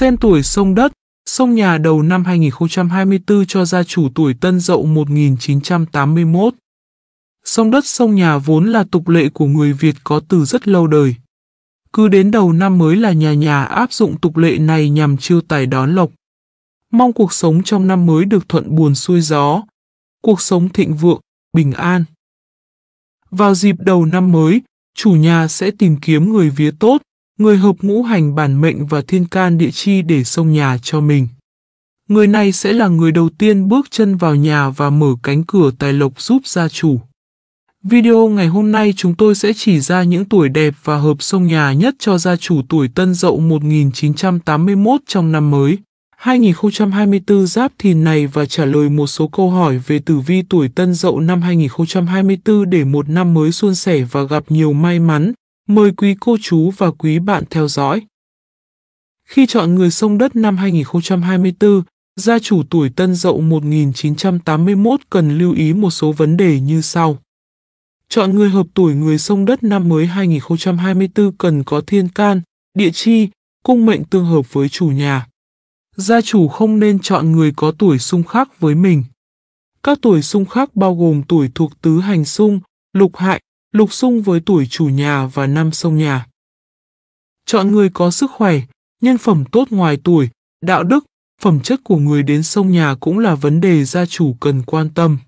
Sen tuổi sông đất, sông nhà đầu năm 2024 cho gia chủ tuổi Tân Dậu 1981. Sông đất sông nhà vốn là tục lệ của người Việt có từ rất lâu đời. Cứ đến đầu năm mới là nhà nhà áp dụng tục lệ này nhằm chiêu tài đón lộc. Mong cuộc sống trong năm mới được thuận buồn xuôi gió, cuộc sống thịnh vượng, bình an. Vào dịp đầu năm mới, chủ nhà sẽ tìm kiếm người vía tốt, Người hợp ngũ hành bản mệnh và thiên can địa chi để xông nhà cho mình. Người này sẽ là người đầu tiên bước chân vào nhà và mở cánh cửa tài lộc giúp gia chủ. Video ngày hôm nay chúng tôi sẽ chỉ ra những tuổi đẹp và hợp xông nhà nhất cho gia chủ tuổi Tân Dậu 1981 trong năm mới. 2024 Giáp Thìn này và trả lời một số câu hỏi về tử vi tuổi Tân Dậu năm 2024 để một năm mới suôn sẻ và gặp nhiều may mắn, Mời quý cô chú và quý bạn theo dõi. Khi chọn người sông đất năm 2024, gia chủ tuổi Tân Dậu 1981 cần lưu ý một số vấn đề như sau. Chọn người hợp tuổi người sông đất năm mới 2024 cần có thiên can, địa chi, cung mệnh tương hợp với chủ nhà. Gia chủ không nên chọn người có tuổi xung khắc với mình. Các tuổi xung khắc bao gồm tuổi thuộc tứ hành xung, lục hại, lục xung với tuổi chủ nhà và năm sông nhà. Chọn người có sức khỏe, nhân phẩm tốt ngoài tuổi, đạo đức, phẩm chất của người đến sông nhà cũng là vấn đề gia chủ cần quan tâm.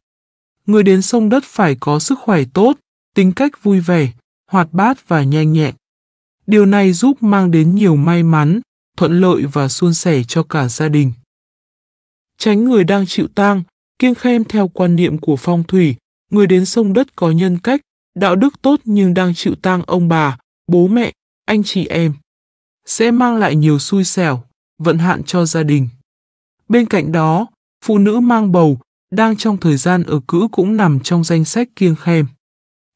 Người đến sông đất phải có sức khỏe tốt, tính cách vui vẻ, hoạt bát và nhanh nhẹn. Điều này giúp mang đến nhiều may mắn, thuận lợi và suôn sẻ cho cả gia đình. Tránh người đang chịu tang, kiêng khem theo quan niệm của phong thủy, người đến sông đất có nhân cách, đạo đức tốt nhưng đang chịu tang ông bà, bố mẹ, anh chị em. Sẽ mang lại nhiều xui xẻo, vận hạn cho gia đình. Bên cạnh đó, phụ nữ mang bầu, đang trong thời gian ở cữ cũng nằm trong danh sách kiêng khem.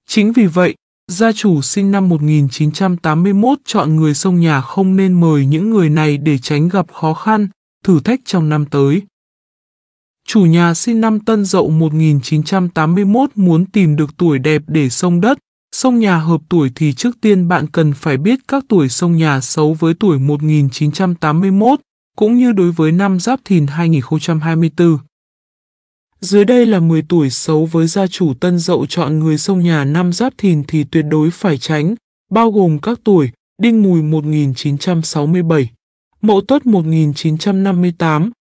Chính vì vậy, gia chủ sinh năm 1981 chọn người sông nhà không nên mời những người này để tránh gặp khó khăn, thử thách trong năm tới chủ nhà sinh năm Tân Dậu 1981 muốn tìm được tuổi đẹp để xông đất, xông nhà hợp tuổi thì trước tiên bạn cần phải biết các tuổi xông nhà xấu với tuổi 1981, cũng như đối với năm Giáp Thìn 2024. Dưới đây là 10 tuổi xấu với gia chủ Tân Dậu chọn người xông nhà năm Giáp Thìn thì tuyệt đối phải tránh, bao gồm các tuổi Đinh Mùi 1967, Mậu Tuất 1958,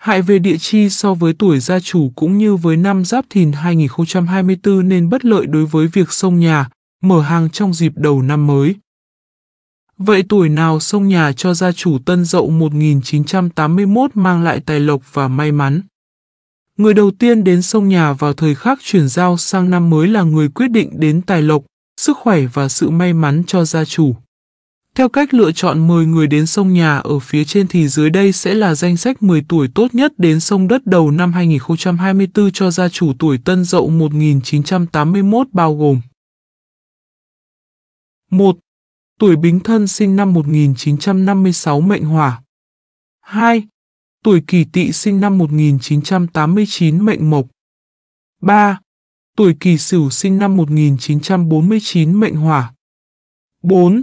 Hại về địa chi so với tuổi gia chủ cũng như với năm Giáp Thìn 2024 nên bất lợi đối với việc sông nhà, mở hàng trong dịp đầu năm mới. Vậy tuổi nào sông nhà cho gia chủ tân dậu 1981 mang lại tài lộc và may mắn? Người đầu tiên đến sông nhà vào thời khắc chuyển giao sang năm mới là người quyết định đến tài lộc, sức khỏe và sự may mắn cho gia chủ. Theo cách lựa chọn 10 người đến sông nhà ở phía trên thì dưới đây sẽ là danh sách 10 tuổi tốt nhất đến sông đất đầu năm 2024 cho gia chủ tuổi Tân Dậu 1981 bao gồm 1. Tuổi Bính Thân sinh năm 1956 mệnh hỏa 2. Tuổi Kỷ Tị sinh năm 1989 mệnh mộc 3. Tuổi Kỷ Sửu sinh năm 1949 mệnh hỏa 4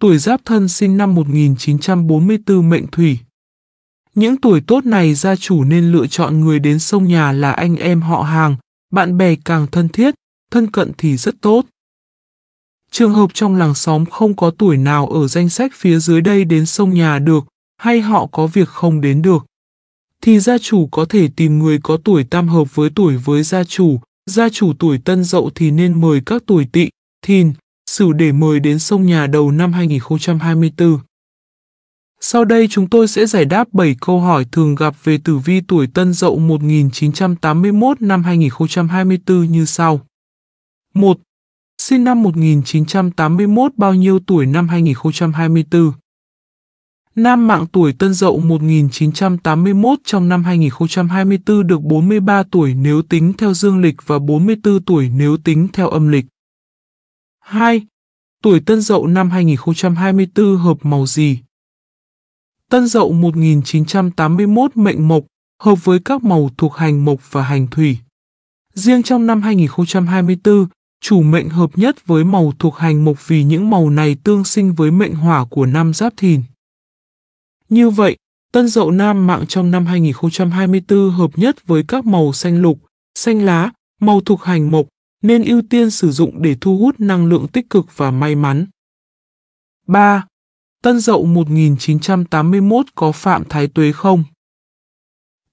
tuổi giáp thân sinh năm 1944 mệnh thủy. Những tuổi tốt này gia chủ nên lựa chọn người đến sông nhà là anh em họ hàng, bạn bè càng thân thiết, thân cận thì rất tốt. Trường hợp trong làng xóm không có tuổi nào ở danh sách phía dưới đây đến sông nhà được, hay họ có việc không đến được, thì gia chủ có thể tìm người có tuổi tam hợp với tuổi với gia chủ, gia chủ tuổi tân dậu thì nên mời các tuổi tỵ, thìn, sử để mời đến sông nhà đầu năm 2024. Sau đây chúng tôi sẽ giải đáp 7 câu hỏi thường gặp về tử vi tuổi Tân Dậu 1981 năm 2024 như sau. 1. Sinh năm 1981 bao nhiêu tuổi năm 2024? Nam mạng tuổi Tân Dậu 1981 trong năm 2024 được 43 tuổi nếu tính theo dương lịch và 44 tuổi nếu tính theo âm lịch. 2. Tuổi Tân Dậu năm 2024 hợp màu gì? Tân Dậu 1981 mệnh mộc, hợp với các màu thuộc hành mộc và hành thủy. Riêng trong năm 2024, chủ mệnh hợp nhất với màu thuộc hành mộc vì những màu này tương sinh với mệnh hỏa của năm Giáp Thìn. Như vậy, Tân Dậu Nam mạng trong năm 2024 hợp nhất với các màu xanh lục, xanh lá, màu thuộc hành mộc, nên ưu tiên sử dụng để thu hút năng lượng tích cực và may mắn. 3. Tân Dậu 1981 có Phạm Thái Tuế không?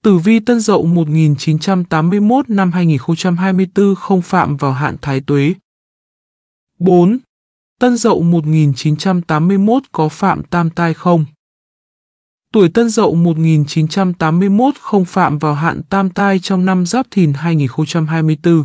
Tử vi Tân Dậu 1981 năm 2024 không phạm vào hạn Thái Tuế. 4. Tân Dậu 1981 có phạm tam tai không? Tuổi Tân Dậu 1981 không phạm vào hạn tam tai trong năm Giáp Thìn 2024.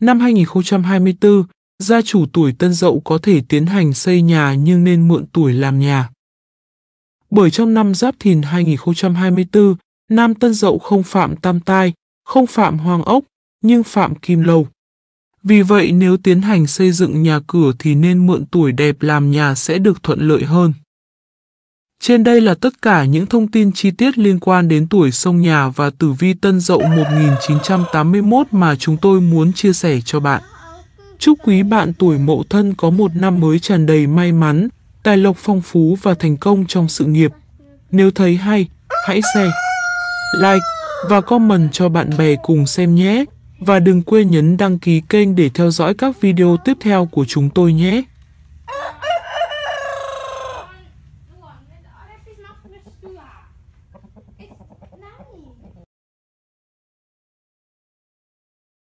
Năm 2024, gia chủ tuổi tân dậu có thể tiến hành xây nhà nhưng nên mượn tuổi làm nhà. Bởi trong năm Giáp Thìn 2024, nam tân dậu không phạm tam tai, không phạm hoàng ốc, nhưng phạm kim lâu. Vì vậy nếu tiến hành xây dựng nhà cửa thì nên mượn tuổi đẹp làm nhà sẽ được thuận lợi hơn. Trên đây là tất cả những thông tin chi tiết liên quan đến tuổi sông nhà và tử vi tân dậu 1981 mà chúng tôi muốn chia sẻ cho bạn. Chúc quý bạn tuổi mậu thân có một năm mới tràn đầy may mắn, tài lộc phong phú và thành công trong sự nghiệp. Nếu thấy hay, hãy share, like và comment cho bạn bè cùng xem nhé. Và đừng quên nhấn đăng ký kênh để theo dõi các video tiếp theo của chúng tôi nhé.